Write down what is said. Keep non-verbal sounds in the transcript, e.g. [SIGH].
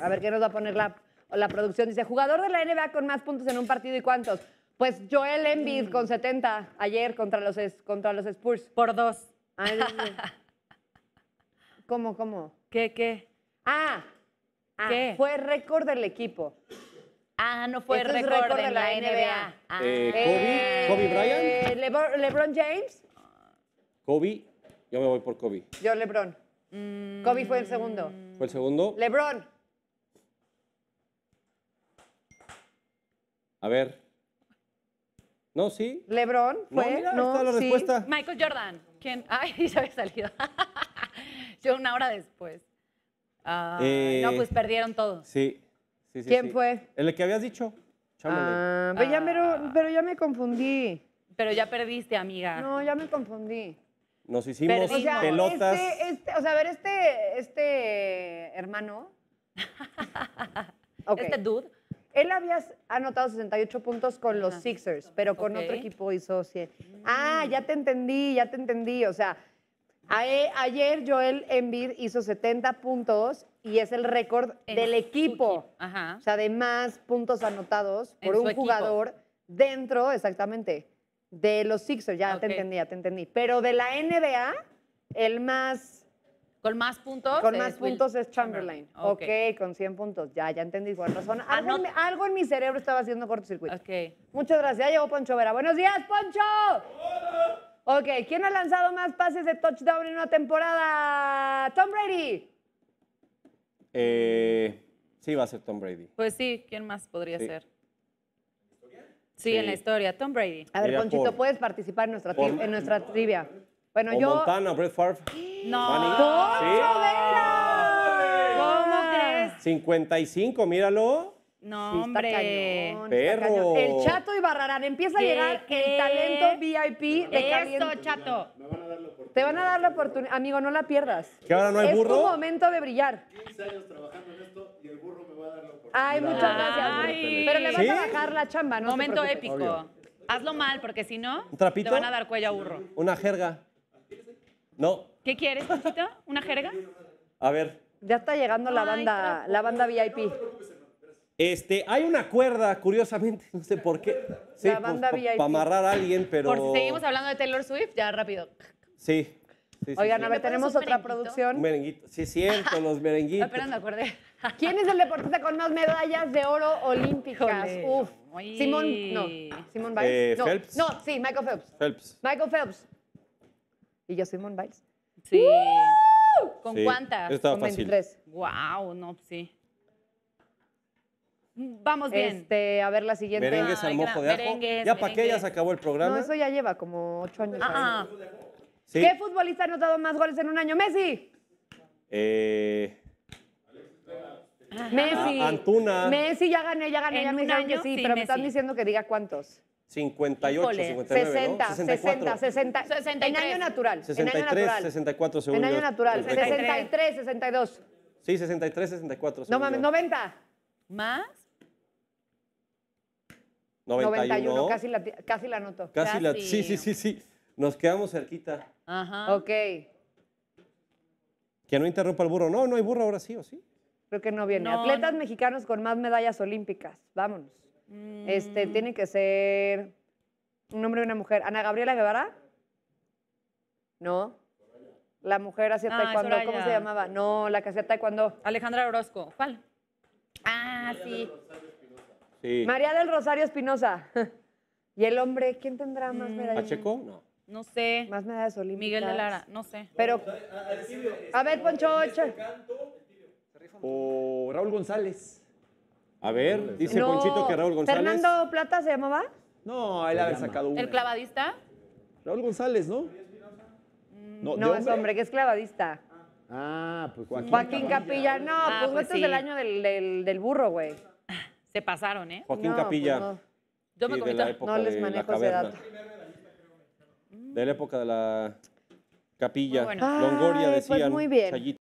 A ver qué nos va a poner la, la producción. Dice, jugador de la NBA con más puntos en un partido y cuántos. Pues Joel Embiid con 70 ayer contra los, contra los Spurs. Por dos. [LAUGHS] cómo? ¿Qué, qué? Ah, ah, ¿Qué? fue récord del equipo. Ah, no fue récord, de la, NBA. Ah. Eh, eh, Bryant. Lebron, James. Kobe, yo me voy por Kobe. Yo LeBron. Coby mm. Kobe fue el segundo. ¿Fue el segundo? LeBron. A ver. No, sí. LeBron fue. No, mira, no, la sí. Michael Jordan. ¿Quién? [LAUGHS] Ay, ya había salido. Yo una hora después. no, pues eh, perdieron todos. Sí. sí, sí ¿Quién fue? El que habías dicho. pero, ah, Ya me, ah. pero, ya me confundí. Pero ya perdiste, amiga. No, ya me confundí. Nos hicimos pelotas. Este, este, o sea, a ver, este, este hermano. [LAUGHS] Este dude él había anotado 68 puntos con los Sixers, pero con otro equipo hizo 100. Mm. Ah, ya te entendí, ya te entendí. O sea, e, ayer Joel Embiid hizo 70 puntos y es el récord del equipo. Ajá. O sea, de más puntos anotados por un jugador dentro, exactamente, de los Sixers. Ya te entendí, ya te entendí. Pero de la NBA, el más ¿Con más puntos? Con más puntos es Chamberlain. Okay. ok, con 100 puntos. Ya, ya entendí razón. Algo, en mi, cerebro estaba haciendo cortocircuito. Ok. Muchas gracias. Ya llegó Poncho Vera. ¡Buenos días, Poncho! Ok, ¿quién ha lanzado más pases de touchdown en una temporada? ¡Tom Brady! Eh, sí, va a ser Tom Brady. Pues sí, ¿quién más podría ser? Sí, sí, en la historia, Tom Brady. A ver, Ponchito, puedes participar en nuestra, en nuestra trivia. Bueno, yo. Montana, Brett Favre. No. ¡Poncho Vela! ¿Cómo crees? 55, míralo. No, hombre. Cañón, Perro. El Chato y Barrarán. Empieza a llegar el talento VIP de Esto, Chato. Me van a dar la oportunidad. Te van a dar la oportunidad. Amigo, no la pierdas. ¿Qué ahora no hay burro. Es tu momento de brillar. 15 años trabajando en esto y el burro me va a dar la oportunidad. Ay, muchas gracias. Pero le vas a bajar la chamba, ¿no? Momento épico. Hazlo mal, porque si no, ¿Un trapito? te van a dar cuello a burro. Una jerga. No. ¿Qué quieres, Conchita? ¿Una jerga? A ver. Ya está llegando la banda, la banda VIP. Este, hay una cuerda, curiosamente, no sé por qué. La pues, banda VIP. Para amarrar a alguien, pero. Por si seguimos hablando de Taylor Swift, ya rápido. Sí. Oigan, a ver, tenemos otra producción. Merenguito. Sí, cierto, los merenguitos. Espera, me acordé. [LAUGHS] ¿Quién es el deportista con más medallas de oro olímpicas? Uf. Simón, no. Simón Biles. Eh, no. No, sí, Michael Phelps. Phelps. Michael Phelps. Y yo, Simón Biles. Sí. ¿Con cuántas? Con tres. 23. Wow, no, sí. Vamos bien. Este, a ver la siguiente. Merengues al mojo de ajo. ya para qué ya se acabó el programa. No, eso ya lleva como ocho años. Ah, ah. ¿Qué futbolista ha anotado más goles en un año? Messi. Eh, Messi. Ah, Antuna. Messi, ya gané, ya gané, ya me sí, pero me están diciendo que diga cuántos. 58, 59, 60, 60, 60, En año natural. 63, en año natural. 64, segundos. En año natural. 63, 62. Sí, 63, 64. No mames, 90. ¿Más? 91. casi la, casi la noto. Casi, sí, sí, sí, sí. Nos quedamos cerquita. Ajá. Ok. Que no interrumpa el burro. No, no hay burro ahora sí, ¿o sí? Creo que no viene. Atletas mexicanos con más medallas olímpicas. Vámonos. Este, mm. tiene que ser un hombre y una mujer. Ana Gabriela Guevara. No. La mujer hacía cuando ah, taekwondo. ¿Cómo se llamaba? No, la que hacía taekwondo. Alejandra Orozco. ¿Cuál? Ah, sí. María del Rosario Espinosa. [LAUGHS] y el hombre, ¿quién tendrá más mm. medallas? ¿Pacheco? No. No sé. Más medallas olímpicas. Miguel de Lara, no sé. Pero. A, ver, Poncho. O Raúl González. A ver, dice no, Ponchito que Raúl González. ¿Fernando Plata se llamaba? No, él había sacado uno. ¿El clavadista? Raúl González, ¿no? Mm, no, es hombre, que es clavadista. Ah, pues Joaquín, Joaquín Capilla. No, ah, pues, pues, este es del año del, del, burro, güey. Se pasaron, ¿eh? Joaquín Capilla. Pues Yo me sí, No les manejo ese dato. De la época de la capilla. Bueno. Longoria pues decían. Pues muy bien.